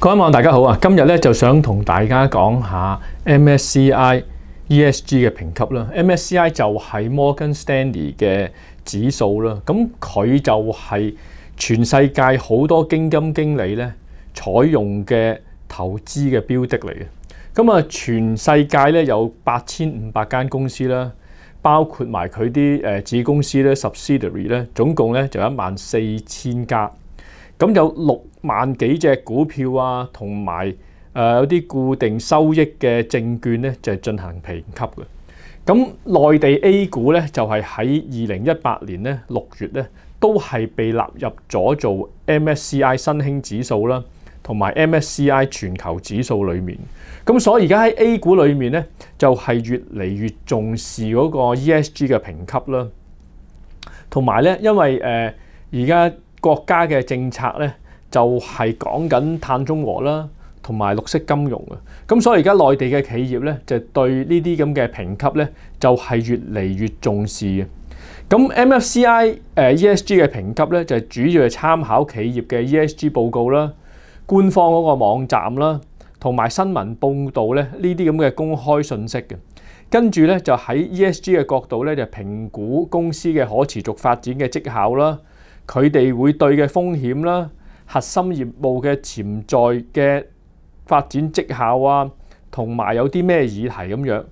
各位网友大家好啊，今日咧就想同大家讲下 MSCI ESG 嘅评级啦。MSCI 就系 Morgan Stanley 嘅指数啦，咁佢就系全世界好多基金经理咧采用嘅投资嘅标的嚟嘅。咁啊，全世界咧有八千五百间公司啦，包括埋佢啲诶子公司咧，Subsidiary 咧，总共咧就一万四千家。咁有六萬幾隻股票啊，同埋誒有啲固定收益嘅證券咧，就係進行評級嘅。咁內地 A 股咧，就係喺二零一八年咧六月咧，都係被納入咗做 MSCI 新興指數啦，同埋 MSCI 全球指數裡面。咁所以而家喺 A 股裏面咧，就係越嚟越重視嗰個 ESG 嘅評級啦。同埋咧，因為誒而家。國家嘅政策咧就係講緊碳中和啦，同埋綠色金融嘅。咁所以而家內地嘅企業咧就對呢啲咁嘅評級咧就係越嚟越重視嘅。咁 MFCI ESG 嘅評級咧就主要係參考企業嘅 ESG 報告啦、官方嗰個網站啦，同埋新聞報道咧呢啲咁嘅公開信息嘅。跟住咧就喺 ESG 嘅角度咧就評估公司嘅可持續發展嘅績效啦。佢哋會對嘅風險啦、核心業務嘅潛在嘅發展績效啊，同埋有啲咩議題咁樣，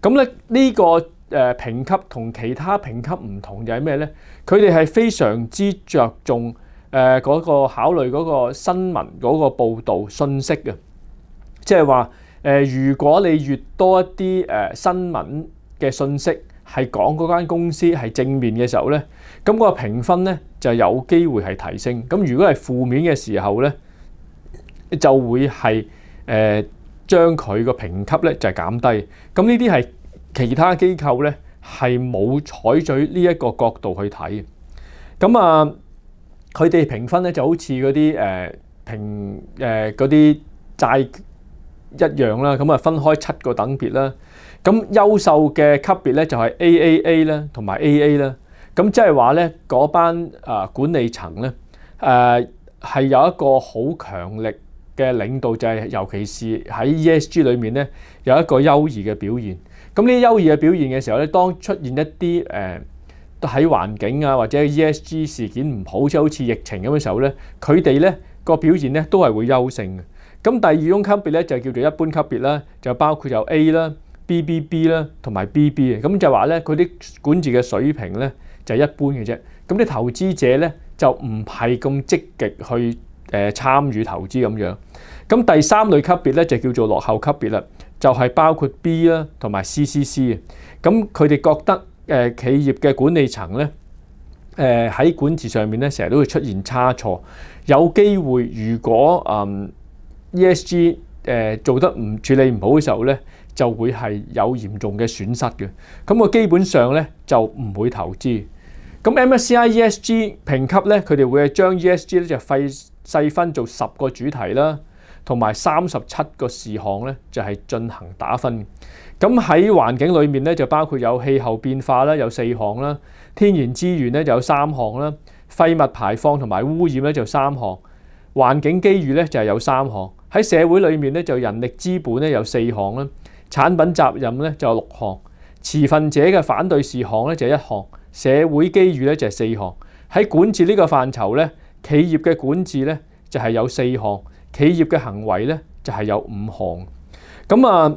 咁咧呢個誒評級同其他評級唔同就係咩咧？佢哋係非常之着重誒嗰個考慮嗰個新聞嗰個報導信息嘅，即係話如果你越多一啲新聞嘅信息。係講嗰間公司係正面嘅時候咧，咁嗰個評分咧就有機會係提升。咁如果係負面嘅時候咧，就會係誒將佢個評級咧就係減低。咁呢啲係其他機構咧係冇採取呢一個角度去睇咁啊，佢哋評分咧就好似嗰啲誒評誒嗰啲債。一樣啦，咁啊分開七個等別啦。咁優秀嘅級別咧就係 AAA 啦，同埋 AA 啦。咁即係話咧嗰班啊管理層咧誒係有一個好強力嘅領導，就係尤其是喺 ESG 裏面咧有一個優異嘅表現。咁呢啲優異嘅表現嘅時候咧，當出現一啲誒喺環境啊或者 ESG 事件唔好，即係好似疫情咁嘅時候咧，佢哋咧個表現咧都係會優勝嘅。咁第二種級別咧就叫做一般級別啦，就包括有 A 啦、BBB 啦同埋 BB 嘅，咁就話咧佢啲管治嘅水平咧就一般嘅啫。咁啲投資者咧就唔係咁積極去誒參與投資咁樣。咁第三類級別咧就叫做落後級別啦，就係包括 B 啦同埋 CCC 嘅。咁佢哋覺得誒企業嘅管理層咧誒喺管治上面咧成日都會出現差錯，有機會如果嗯 ESG 誒做得唔處理唔好嘅時候咧，就會係有嚴重嘅損失嘅。咁我基本上咧就唔會投資。咁 MSCI ESG 評級咧，佢哋會係將 ESG 咧就細細分做十個主題啦，同埋三十七個事項咧就係進行打分。咁喺環境裏面咧就包括有氣候變化啦，有四項啦；天然資源咧就有三項啦；廢物排放同埋污染咧就三項；環境機遇咧就係有三項。喺社會裏面咧就人力資本咧有四項啦，產品責任咧就六項，持份者嘅反對事項咧就係一項，社會機遇咧就係四項。喺管治呢個範疇咧，企業嘅管治咧就係有四項，企業嘅行為咧就係有五項。咁啊，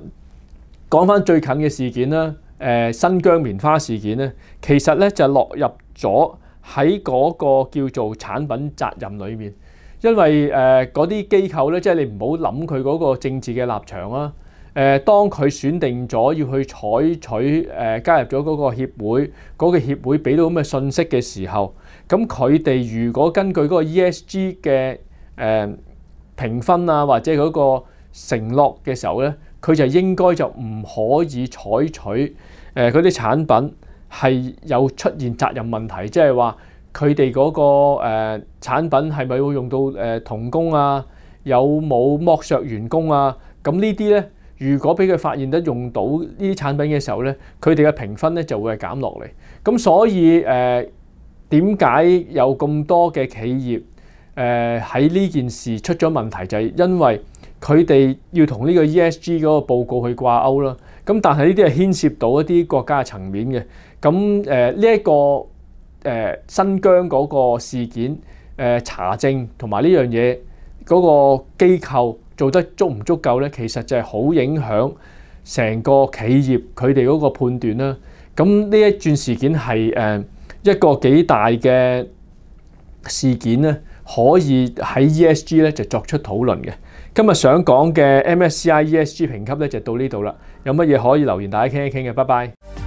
講翻最近嘅事件啦，誒新疆棉花事件咧，其實咧就落入咗喺嗰個叫做產品責任裏面。因為誒嗰啲機構咧，即係你唔好諗佢嗰個政治嘅立場啊！誒，當佢選定咗要去採取誒加入咗嗰個協會，嗰個協會俾到咁嘅信息嘅時候，咁佢哋如果根據嗰個 ESG 嘅誒評分啊，或者嗰個承諾嘅時候咧，佢就應該就唔可以採取誒嗰啲產品係有出現責任問題，即係話。佢哋嗰個誒產品係咪會用到誒童工啊？有冇剝削員工啊？咁呢啲咧，如果俾佢發現得用到呢啲產品嘅時候咧，佢哋嘅評分咧就會係減落嚟。咁所以誒，點解有咁多嘅企業誒喺呢件事出咗問題？就係因為佢哋要同呢個 ESG 嗰個報告去掛鈎啦。咁但係呢啲係牽涉到一啲國家嘅層面嘅。咁誒呢一個。誒新疆嗰個事件誒查證同埋呢樣嘢嗰個機構做得足唔足夠咧？其實就係好影響成個企業佢哋嗰個判斷啦。咁呢一串事件係誒一個幾大嘅事件咧，可以喺 ESG 咧就作出討論嘅。今日想講嘅 MSCI ESG 評級咧就到呢度啦。有乜嘢可以留言大家傾一傾嘅，拜拜。